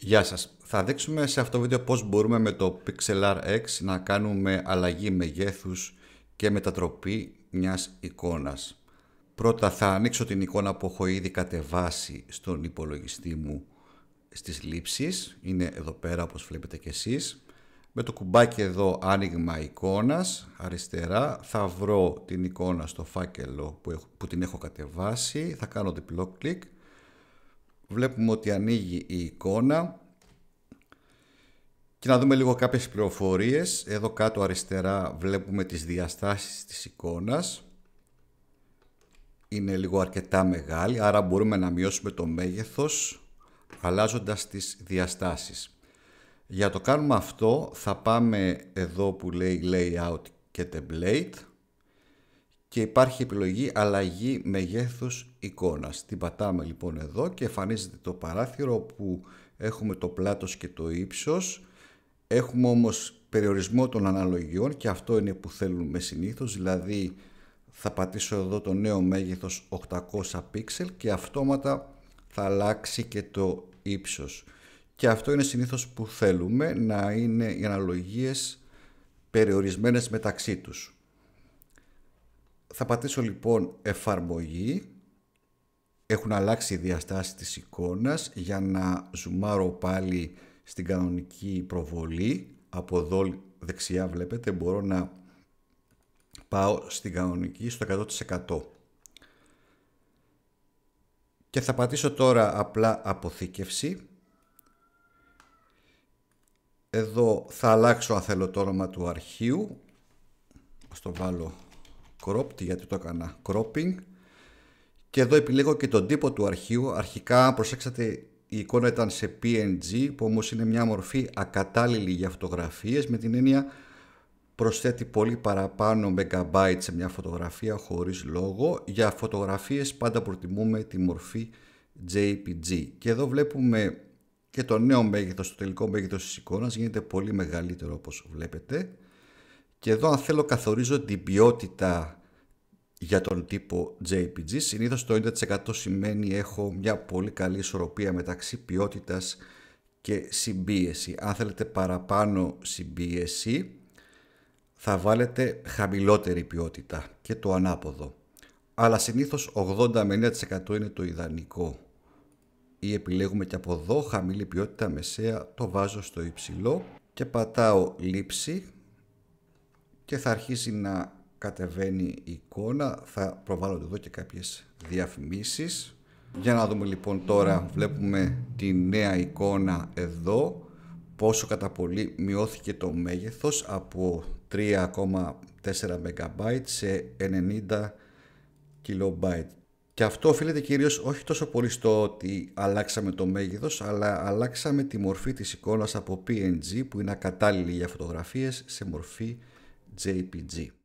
Γεια σας. Θα δείξουμε σε αυτό το βίντεο πώς μπορούμε με το Pixelar X να κάνουμε αλλαγή μεγέθους και μετατροπή μιας εικόνας. Πρώτα θα ανοίξω την εικόνα που έχω ήδη κατεβάσει στον υπολογιστή μου στις λήψεις. Είναι εδώ πέρα όπως βλέπετε και εσείς. Με το κουμπάκι εδώ άνοιγμα εικόνας αριστερά θα βρω την εικόνα στο φάκελο που, που την έχω κατεβάσει. Θα κάνω διπλό κλικ βλέπουμε ότι ανοίγει η εικόνα και να δούμε λίγο κάποιες πληροφορίες. Εδώ κάτω αριστερά βλέπουμε τις διαστάσεις της εικόνας. Είναι λίγο αρκετά μεγάλη, άρα μπορούμε να μειώσουμε το μέγεθος αλλάζοντας τις διαστάσεις. Για το κάνουμε αυτό θα πάμε εδώ που λέει Layout και Template και υπάρχει επιλογή αλλαγή μεγέθους εικόνας. Την πατάμε λοιπόν εδώ και εμφανίζεται το παράθυρο που έχουμε το πλάτος και το ύψος. Έχουμε όμως περιορισμό των αναλογιών και αυτό είναι που θέλουμε συνήθως, δηλαδή θα πατήσω εδώ το νέο μέγεθος 800 πίξελ και αυτόματα θα αλλάξει και το ύψος. Και αυτό είναι συνήθως που θέλουμε να είναι οι αναλογίες περιορισμένες μεταξύ τους. Θα πατήσω λοιπόν εφαρμογή. Έχουν αλλάξει οι διαστάσεις της εικόνας για να ζουμάρω πάλι στην κανονική προβολή. Από εδώ δεξιά βλέπετε μπορώ να πάω στην κανονική στο 100%. Και θα πατήσω τώρα απλά αποθήκευση. Εδώ θα αλλάξω αν θέλω το όνομα του αρχείου. Ας το βάλω cropped γιατί το έκανα cropping και εδώ επιλέγω και τον τύπο του αρχείου. Αρχικά προσέξατε η εικόνα ήταν σε PNG που όμως είναι μια μορφή ακατάλληλη για φωτογραφίες με την έννοια προσθέτει πολύ παραπάνω megabytes σε μια φωτογραφία χωρίς λόγο. Για φωτογραφίες πάντα προτιμούμε τη μορφή JPG. Και εδώ βλέπουμε και το νέο μέγεθος, το τελικό μέγεθος της εικόνας γίνεται πολύ μεγαλύτερο όπως βλέπετε. Και εδώ αν θέλω καθορίζω την ποιότητα για τον τύπο JPG. Συνήθως το 90% σημαίνει έχω μια πολύ καλή ισορροπία μεταξύ ποιότητας και συμπίεση. Αν θέλετε παραπάνω συμπίεση θα βάλετε χαμηλότερη ποιότητα και το ανάποδο. Αλλά συνήθως 80 90% είναι το ιδανικό. Ή επιλέγουμε και από εδώ χαμηλή ποιότητα μεσαία, το βάζω στο υψηλό και πατάω λήψη και θα αρχίσει να κατεβαίνει η εικόνα. Θα προβάλλονται εδώ και κάποιες διαφημίσεις. Για να δούμε λοιπόν τώρα, βλέπουμε τη νέα εικόνα εδώ, πόσο κατά πολύ μειώθηκε το μέγεθος από 3,4 MB σε 90 KB. Και αυτό οφείλεται κυρίως όχι τόσο πολύ στο ότι αλλάξαμε το μέγεθος, αλλά αλλάξαμε τη μορφή της εικόνας από PNG που είναι ακατάλληλη για φωτογραφίες σε μορφή JPG.